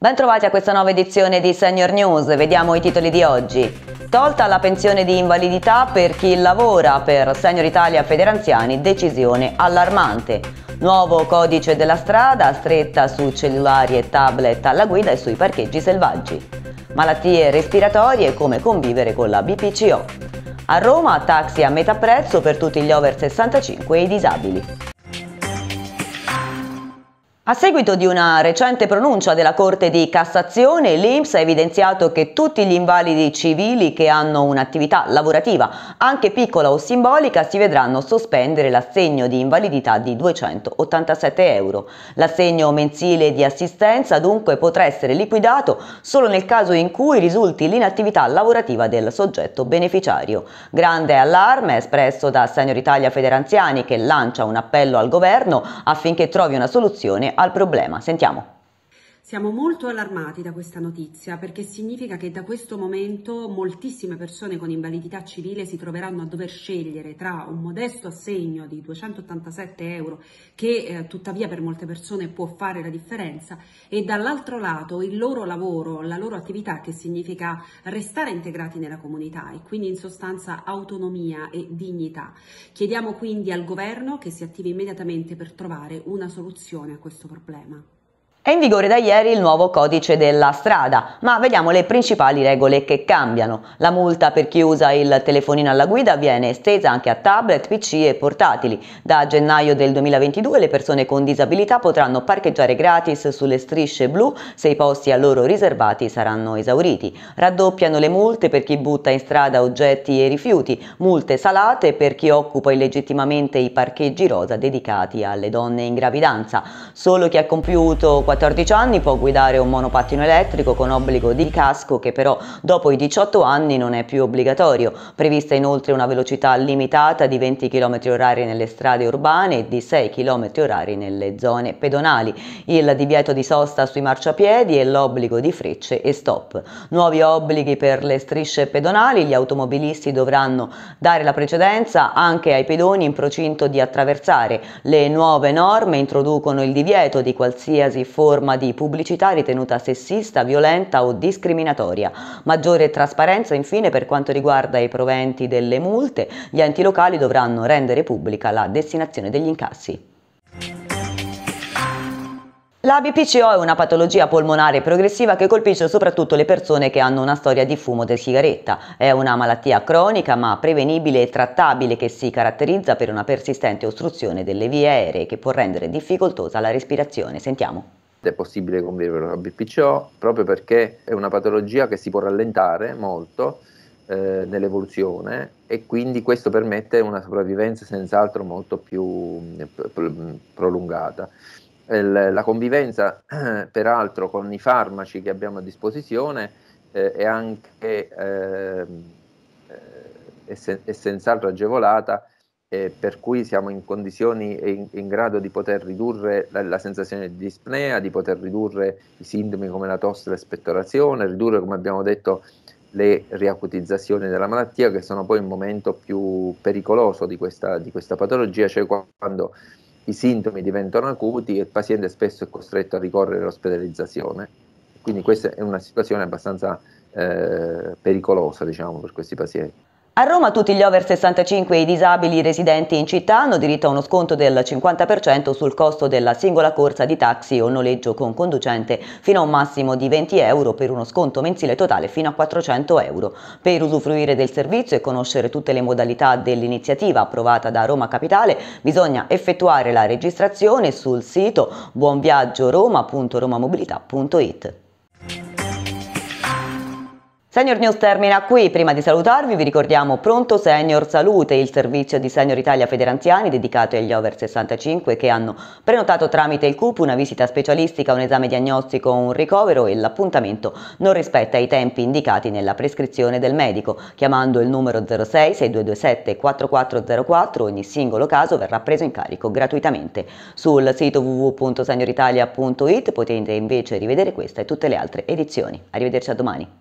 Bentrovati a questa nuova edizione di Senior News, vediamo i titoli di oggi. Tolta la pensione di invalidità per chi lavora per Senior Italia Federanziani, decisione allarmante. Nuovo codice della strada, stretta su cellulari e tablet alla guida e sui parcheggi selvaggi. Malattie respiratorie come convivere con la BPCO. A Roma taxi a metà prezzo per tutti gli over 65 e i disabili. A seguito di una recente pronuncia della Corte di Cassazione, l'INPS ha evidenziato che tutti gli invalidi civili che hanno un'attività lavorativa, anche piccola o simbolica, si vedranno sospendere l'assegno di invalidità di 287 euro. L'assegno mensile di assistenza dunque potrà essere liquidato solo nel caso in cui risulti l'inattività lavorativa del soggetto beneficiario. Grande allarme espresso da Senior Italia Federanziani che lancia un appello al governo affinché trovi una soluzione al problema. Sentiamo. Siamo molto allarmati da questa notizia perché significa che da questo momento moltissime persone con invalidità civile si troveranno a dover scegliere tra un modesto assegno di 287 euro che eh, tuttavia per molte persone può fare la differenza e dall'altro lato il loro lavoro, la loro attività che significa restare integrati nella comunità e quindi in sostanza autonomia e dignità. Chiediamo quindi al governo che si attivi immediatamente per trovare una soluzione a questo problema. È in vigore da ieri il nuovo codice della strada, ma vediamo le principali regole che cambiano. La multa per chi usa il telefonino alla guida viene estesa anche a tablet, PC e portatili. Da gennaio del 2022 le persone con disabilità potranno parcheggiare gratis sulle strisce blu se i posti a loro riservati saranno esauriti. Raddoppiano le multe per chi butta in strada oggetti e rifiuti, multe salate per chi occupa illegittimamente i parcheggi rosa dedicati alle donne in gravidanza. Solo chi ha compiuto 14 14 anni può guidare un monopattino elettrico con obbligo di casco che però dopo i 18 anni non è più obbligatorio. Prevista inoltre una velocità limitata di 20 km orari nelle strade urbane e di 6 km orari nelle zone pedonali, il divieto di sosta sui marciapiedi e l'obbligo di frecce e stop. Nuovi obblighi per le strisce pedonali, gli automobilisti dovranno dare la precedenza anche ai pedoni in procinto di attraversare. Le nuove norme introducono il divieto di qualsiasi forma forma di pubblicità ritenuta sessista, violenta o discriminatoria. Maggiore trasparenza infine per quanto riguarda i proventi delle multe, gli enti locali dovranno rendere pubblica la destinazione degli incassi. La BPCO è una patologia polmonare progressiva che colpisce soprattutto le persone che hanno una storia di fumo del sigaretta. È una malattia cronica ma prevenibile e trattabile che si caratterizza per una persistente ostruzione delle vie aeree che può rendere difficoltosa la respirazione. Sentiamo è possibile convivere con la BPCO proprio perché è una patologia che si può rallentare molto eh, nell'evoluzione e quindi questo permette una sopravvivenza senz'altro molto più eh, prolungata. La convivenza peraltro con i farmaci che abbiamo a disposizione eh, è anche ehm, eh, è, sen- è senz'altro agevolata eh, per cui siamo in condizioni in, in, grado di poter ridurre la, la, sensazione di dispnea, di poter ridurre i sintomi come la tosse e l'espettorazione, ridurre come abbiamo detto le riacutizzazioni della malattia che sono poi il momento più pericoloso di questa, di questa patologia, cioè quando i sintomi diventano acuti e il paziente spesso è costretto a ricorrere all'ospedalizzazione. Quindi questa è una situazione abbastanza eh, pericolosa diciamo, per questi pazienti. A Roma tutti gli over 65 e i disabili residenti in città hanno diritto a uno sconto del 50% sul costo della singola corsa di taxi o noleggio con conducente fino a un massimo di 20 euro per uno sconto mensile totale fino a 400 euro. Per usufruire del servizio e conoscere tutte le modalità dell'iniziativa approvata da Roma Capitale bisogna effettuare la registrazione sul sito buonviaggioroma.romamobilità.it. Senior News termina qui, prima di salutarvi vi ricordiamo Pronto Senior Salute, il servizio di Senior Italia Federanziani dedicato agli over 65 che hanno prenotato tramite il CUP una visita specialistica, un esame diagnostico, un ricovero e l'appuntamento non rispetta i tempi indicati nella prescrizione del medico. Chiamando il numero 06 6227 4404 ogni singolo caso verrà preso in carico gratuitamente. Sul sito www.senioritalia.it potete invece rivedere questa e tutte le altre edizioni. Arrivederci a domani.